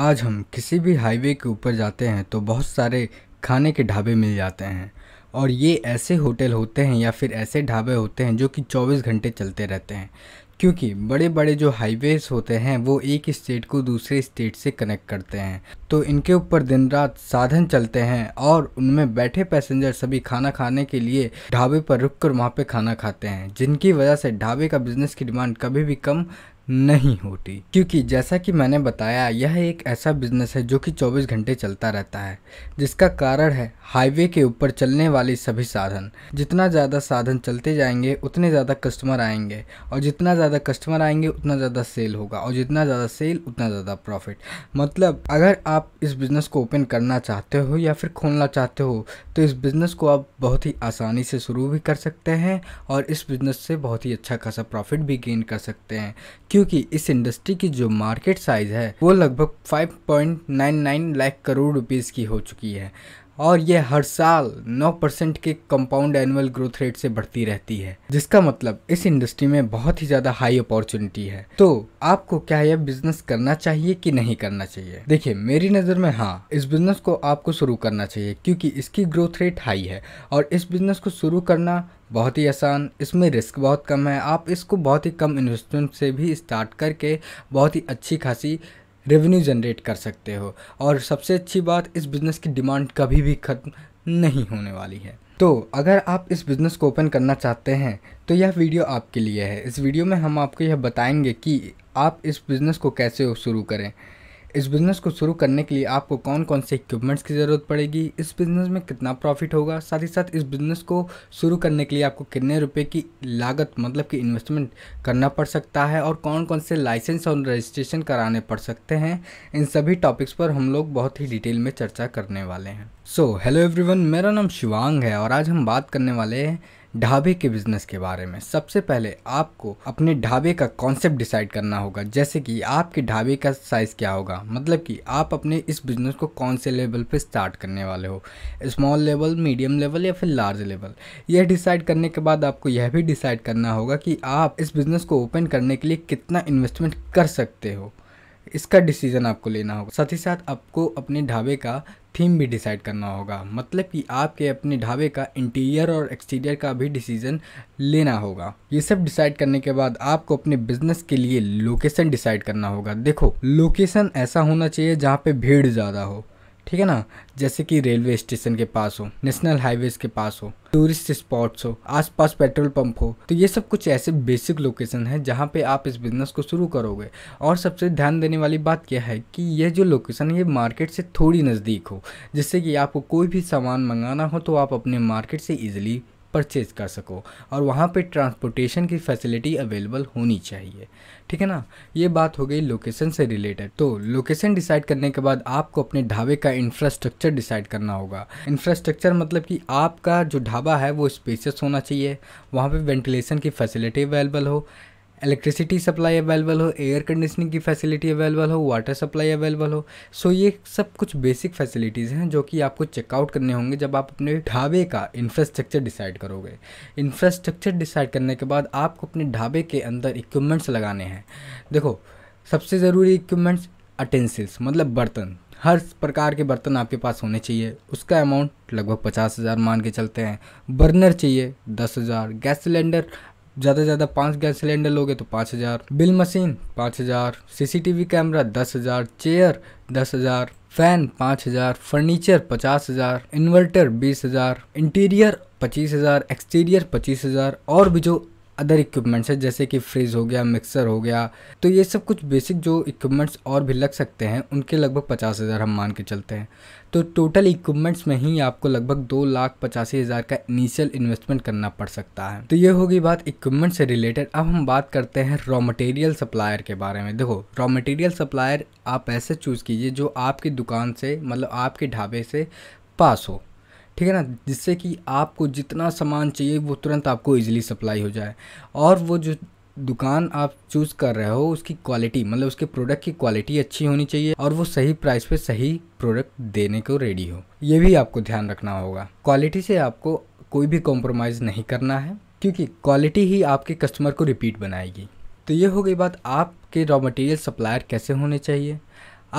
आज हम किसी भी हाईवे के ऊपर जाते हैं तो बहुत सारे खाने के ढाबे मिल जाते हैं और ये ऐसे होटल होते हैं या फिर ऐसे ढाबे होते हैं जो कि 24 घंटे चलते रहते हैं क्योंकि बड़े बड़े जो हाईवेज़ होते हैं वो एक स्टेट को दूसरे स्टेट से कनेक्ट करते हैं तो इनके ऊपर दिन रात साधन चलते हैं और उनमें बैठे पैसेंजर सभी खाना खाने के लिए ढाबे पर रुक कर वहाँ पर खाना खाते हैं जिनकी वजह से ढाबे का बिजनेस की डिमांड कभी भी कम नहीं होती क्योंकि जैसा कि मैंने बताया यह एक ऐसा बिजनेस है जो कि 24 घंटे चलता रहता है जिसका कारण है हाईवे के ऊपर चलने वाले सभी साधन जितना ज़्यादा साधन चलते जाएंगे उतने ज़्यादा कस्टमर आएंगे और जितना ज़्यादा कस्टमर आएंगे उतना ज़्यादा सेल होगा और जितना ज़्यादा सेल उतना ज़्यादा प्रॉफिट मतलब अगर आप इस बिज़नेस को ओपन करना चाहते हो या फिर खोलना चाहते हो तो इस बिज़नेस को आप बहुत ही आसानी से शुरू भी कर सकते हैं और इस बिज़नेस से बहुत ही अच्छा खासा प्रॉफिट भी गेन कर सकते हैं क्यों क्योंकि इस इंडस्ट्री की जो मार्केट साइज है वो लगभग 5.99 लाख करोड़ रुपीस की हो चुकी है और ये हर साल 9 परसेंट के कंपाउंड एनुअल ग्रोथ रेट से बढ़ती रहती है जिसका मतलब इस इंडस्ट्री में बहुत ही ज़्यादा हाई अपॉर्चुनिटी है तो आपको क्या यह बिजनेस करना चाहिए कि नहीं करना चाहिए देखिए मेरी नज़र में हाँ इस बिजनेस को आपको शुरू करना चाहिए क्योंकि इसकी ग्रोथ रेट हाई है और इस बिजनेस को शुरू करना बहुत ही आसान इसमें रिस्क बहुत कम है आप इसको बहुत ही कम इन्वेस्टमेंट से भी स्टार्ट करके बहुत ही अच्छी खासी रेवेन्यू जनरेट कर सकते हो और सबसे अच्छी बात इस बिज़नेस की डिमांड कभी भी खत्म नहीं होने वाली है तो अगर आप इस बिज़नेस को ओपन करना चाहते हैं तो यह वीडियो आपके लिए है इस वीडियो में हम आपको यह बताएंगे कि आप इस बिज़नेस को कैसे शुरू करें इस बिज़नेस को शुरू करने के लिए आपको कौन कौन से इक्विपमेंट्स की ज़रूरत पड़ेगी इस बिज़नेस में कितना प्रॉफिट होगा साथ ही साथ इस बिज़नेस को शुरू करने के लिए आपको कितने रुपए की लागत मतलब कि इन्वेस्टमेंट करना पड़ सकता है और कौन कौन से लाइसेंस और रजिस्ट्रेशन कराने पड़ सकते हैं इन सभी टॉपिक्स पर हम लोग बहुत ही डिटेल में चर्चा करने वाले हैं सो हेलो एवरीवन मेरा नाम शिवांग है और आज हम बात करने वाले हैं ढाबे के बिजनेस के बारे में सबसे पहले आपको अपने ढाबे का कॉन्सेप्ट डिसाइड करना होगा जैसे कि आपके ढाबे का साइज़ क्या होगा मतलब कि आप अपने इस बिज़नेस को कौन से लेवल पे स्टार्ट करने वाले हो स्मॉल लेवल मीडियम लेवल या फिर लार्ज लेवल यह डिसाइड करने के बाद आपको यह भी डिसाइड करना होगा कि आप इस बिज़नेस को ओपन करने के लिए कितना इन्वेस्टमेंट कर सकते हो इसका डिसीज़न आपको लेना होगा साथ ही साथ आपको अपने ढाबे का थीम भी डिसाइड करना होगा मतलब कि आपके अपने ढाबे का इंटीरियर और एक्सटीरियर का भी डिसीजन लेना होगा ये सब डिसाइड करने के बाद आपको अपने बिजनेस के लिए लोकेशन डिसाइड करना होगा देखो लोकेशन ऐसा होना चाहिए जहाँ पे भीड़ ज़्यादा हो ठीक है ना जैसे कि रेलवे स्टेशन के पास हो नेशनल हाईवेज के पास हो टूरिस्ट स्पॉट्स हो आसपास पेट्रोल पंप हो तो ये सब कुछ ऐसे बेसिक लोकेशन है जहाँ पे आप इस बिज़नेस को शुरू करोगे और सबसे ध्यान देने वाली बात क्या है कि यह जो लोकेशन है ये मार्केट से थोड़ी नज़दीक हो जिससे कि आपको कोई भी सामान मंगाना हो तो आप अपने मार्केट से ईजिली परचेज़ कर सको और वहाँ पे ट्रांसपोर्टेशन की फैसिलिटी अवेलेबल होनी चाहिए ठीक है ना ये बात हो गई लोकेशन से रिलेटेड तो लोकेशन डिसाइड करने के बाद आपको अपने ढाबे का इंफ्रास्ट्रक्चर डिसाइड करना होगा इंफ्रास्ट्रक्चर मतलब कि आपका जो ढाबा है वो स्पेसियस होना चाहिए वहाँ पर वेंटिलेशन की फैसिलिटी अवेलेबल हो इलेक्ट्रिसिटी सप्लाई अवेलेबल हो एयर कंडीशनिंग की फैसिलिटी अवेलेबल हो वाटर सप्लाई अवेलेबल हो सो ये सब कुछ बेसिक फैसिलिटीज़ हैं जो कि आपको चेकआउट करने होंगे जब आप अपने ढाबे का इंफ्रास्ट्रक्चर डिसाइड करोगे इंफ्रास्ट्रक्चर डिसाइड करने के बाद आपको अपने ढाबे के अंदर इक्विपमेंट्स लगाने हैं देखो सबसे ज़रूरी इक्विपमेंट्स अटेंसिल्स मतलब बर्तन हर प्रकार के बर्तन आपके पास होने चाहिए उसका अमाउंट लगभग पचास हज़ार मान के चलते हैं बर्नर चाहिए दस हज़ार गैस सिलेंडर ज़्यादा से ज़्यादा पाँच गैस सिलेंडर लोगे तो पाँच हज़ार बिल मशीन पाँच हज़ार सीसीटीवी कैमरा दस हज़ार चेयर दस हज़ार फैन पाँच हज़ार फर्नीचर पचास हज़ार इन्वर्टर बीस हज़ार इंटीरियर पच्चीस हज़ार एक्सटीरियर पच्चीस हज़ार और भी जो अदर इक्विपमेंट्स है जैसे कि फ्रिज हो गया मिक्सर हो गया तो ये सब कुछ बेसिक जो इक्विपमेंट्स और भी लग सकते हैं उनके लगभग पचास हज़ार हम मान के चलते हैं तो टोटल इक्विपमेंट्स में ही आपको लगभग दो लाख पचासी हज़ार का इनिशियल इन्वेस्टमेंट करना पड़ सकता है तो ये होगी बात इक्विपमेंट से रिलेटेड अब हम बात करते हैं रॉ मटेरियल सप्लायर के बारे में देखो रॉ मटेरियल सप्लायर आप ऐसे चूज़ कीजिए जो आपकी दुकान से मतलब आपके ढाबे से पास हो ठीक है ना जिससे कि आपको जितना सामान चाहिए वो तुरंत आपको ईजिली सप्लाई हो जाए और वो जो दुकान आप चूज़ कर रहे हो उसकी क्वालिटी मतलब उसके प्रोडक्ट की क्वालिटी अच्छी होनी चाहिए और वो सही प्राइस पे सही प्रोडक्ट देने को रेडी हो ये भी आपको ध्यान रखना होगा क्वालिटी से आपको कोई भी कॉम्प्रोमाइज़ नहीं करना है क्योंकि क्वालिटी ही आपके कस्टमर को रिपीट बनाएगी तो ये हो गई बात आपके रॉ मटेरियल सप्लायर कैसे होने चाहिए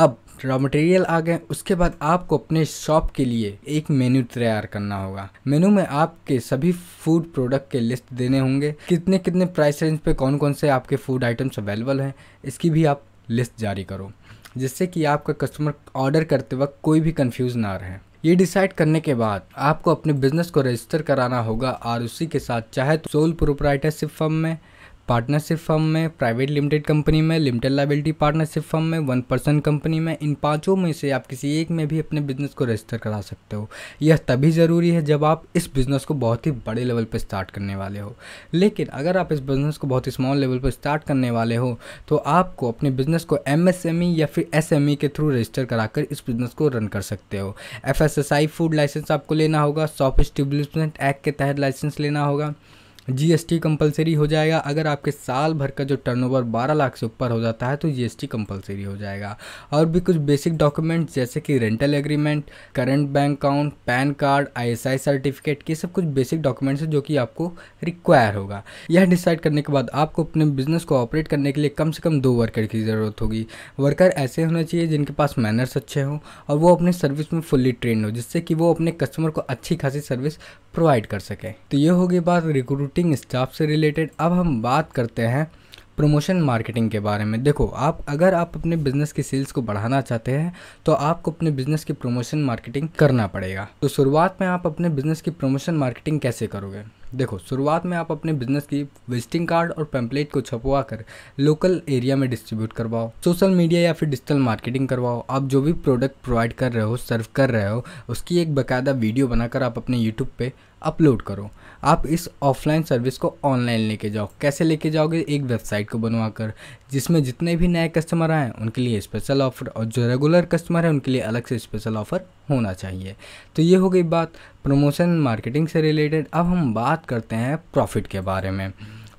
अब रॉ मटेरियल आ गए उसके बाद आपको अपने शॉप के लिए एक मेन्यू तैयार करना होगा मेन्यू में आपके सभी फूड प्रोडक्ट के लिस्ट देने होंगे कितने कितने प्राइस रेंज पे कौन कौन से आपके फूड आइटम्स अवेलेबल हैं इसकी भी आप लिस्ट जारी करो जिससे कि आपका कस्टमर ऑर्डर करते वक्त कोई भी कन्फ्यूज़ ना रहे ये डिसाइड करने के बाद आपको अपने बिजनेस को रजिस्टर कराना होगा आर के साथ चाहे तो सोल प्रोपराइटरशिप फर्म में पार्टनरशिप फर्म में प्राइवेट लिमिटेड कंपनी में लिमिटेड लाइबिलिटी पार्टनरशिप फर्म में वन पर्सन कंपनी में इन पांचों में से आप किसी एक में भी अपने बिजनेस को रजिस्टर करा सकते हो यह तभी ज़रूरी है जब आप इस बिज़नेस को बहुत ही बड़े लेवल पर स्टार्ट करने वाले हो लेकिन अगर आप इस बिज़नेस को बहुत ही स्मॉल लेवल पर स्टार्ट करने वाले हो तो आपको अपने बिज़नेस को एम या फिर एस के थ्रू रजिस्टर कराकर इस बिज़नेस को रन कर सकते हो एफ फूड लाइसेंस आपको लेना होगा सॉफ्ट स्टेब्लिशमेंट एक्ट के तहत लाइसेंस लेना होगा जीएसटी कंपलसरी हो जाएगा अगर आपके साल भर का जो टर्नओवर 12 लाख से ऊपर हो जाता है तो जीएसटी कंपलसरी हो जाएगा और भी कुछ बेसिक डॉक्यूमेंट जैसे कि rental agreement current bank account PAN card ISI certificate ये सब कुछ बेसिक डॉक्यूमेंट्स हैं जो कि आपको रिक्वायर होगा यह डिसाइड करने के बाद आपको अपने बिजनेस को ऑपरेट करने के लिए कम से कम दो वर्कर की ज़रूरत होगी वर्कर ऐसे होने चाहिए जिनके पास मैनर्स अच्छे हों और वो अपने सर्विस में फुल्ली ट्रेन हो जिससे कि वो अपने कस्टमर को अच्छी खासी सर्विस प्रोवाइड कर सकें तो ये होगी बात रिक्रूट सपोर्टिंग स्टाफ से रिलेटेड अब हम बात करते हैं प्रमोशन मार्केटिंग के बारे में देखो आप अगर आप अपने बिज़नेस की सेल्स को बढ़ाना चाहते हैं तो आपको अपने बिज़नेस की प्रमोशन मार्केटिंग करना पड़ेगा तो शुरुआत में आप अपने बिज़नेस की प्रमोशन मार्केटिंग कैसे करोगे देखो शुरुआत में आप अपने बिजनेस की विजिटिंग कार्ड और पेम्पलेट को छपवा कर लोकल एरिया में डिस्ट्रीब्यूट करवाओ सोशल मीडिया या फिर डिजिटल मार्केटिंग करवाओ आप जो भी प्रोडक्ट प्रोवाइड कर रहे हो सर्व कर रहे हो उसकी एक बाकायदा वीडियो बनाकर आप अपने यूट्यूब पर अपलोड करो आप इस ऑफलाइन सर्विस को ऑनलाइन लेके जाओ कैसे लेके जाओगे एक वेबसाइट को बनवा कर जिसमें जितने भी नए कस्टमर आए उनके लिए स्पेशल ऑफर और जो रेगुलर कस्टमर है उनके लिए अलग से स्पेशल ऑफर होना चाहिए तो ये हो गई बात प्रमोशन मार्केटिंग से रिलेटेड अब हम बात करते हैं प्रॉफिट के बारे में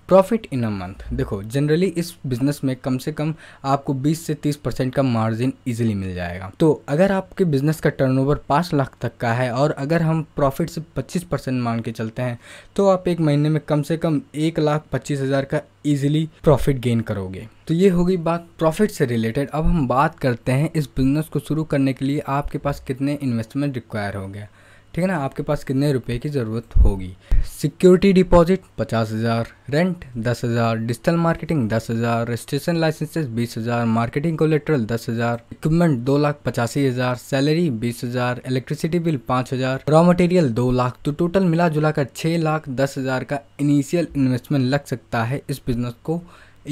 प्रॉफिट इन अ मंथ देखो जनरली इस बिज़नेस में कम से कम आपको 20 से 30 परसेंट का मार्जिन इजीली मिल जाएगा तो अगर आपके बिज़नेस का टर्नओवर 5 लाख तक का है और अगर हम प्रॉफिट से 25 परसेंट मान के चलते हैं तो आप एक महीने में कम से कम एक लाख पच्चीस हज़ार का ईजिली प्रॉफिट गेन करोगे तो ये होगी बात प्रॉफिट से रिलेटेड अब हम बात करते हैं इस बिज़नेस को शुरू करने के लिए आपके पास कितने इन्वेस्टमेंट रिक्वायर हो गया ठीक है ना आपके पास कितने रुपए की ज़रूरत होगी सिक्योरिटी डिपॉजिट पचास हज़ार रेंट दस हज़ार डिजिटल मार्केटिंग दस हज़ार रजिस्ट्रेशन लाइसेंसेस बीस हज़ार मार्केटिंग कोलेट्रल दस हज़ार इक्विपमेंट दो लाख पचासी हज़ार सैलरी बीस हज़ार इलेक्ट्रिसिटी बिल पाँच हज़ार रॉ मटेरियल दो लाख तो टोटल मिला जुला कर छः लाख दस हज़ार का इनिशियल इन्वेस्टमेंट लग सकता है इस बिजनेस को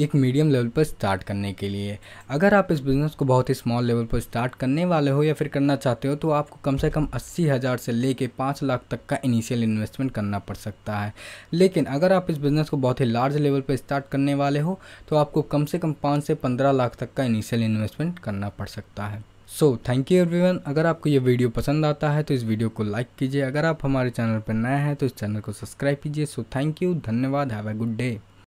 एक मीडियम लेवल पर स्टार्ट करने के लिए अगर आप इस बिज़नेस को बहुत ही स्मॉल लेवल पर स्टार्ट करने वाले हो या फिर करना चाहते हो तो आपको कम से कम अस्सी हज़ार से ले कर पाँच लाख तक का इनिशियल इन्वेस्टमेंट करना पड़ सकता है लेकिन अगर आप इस बिज़नेस को बहुत ही लार्ज लेवल पर स्टार्ट करने वाले हो तो आपको कम से कम पाँच से पंद्रह लाख तक का इनिशियल इन्वेस्टमेंट करना पड़ सकता है सो थैंक यू एवरीवन अगर आपको ये वीडियो पसंद आता है तो इस वीडियो को लाइक कीजिए अगर आप हमारे चैनल पर नए हैं तो इस चैनल को सब्सक्राइब कीजिए सो थैंक यू धन्यवाद हैव अ गुड डे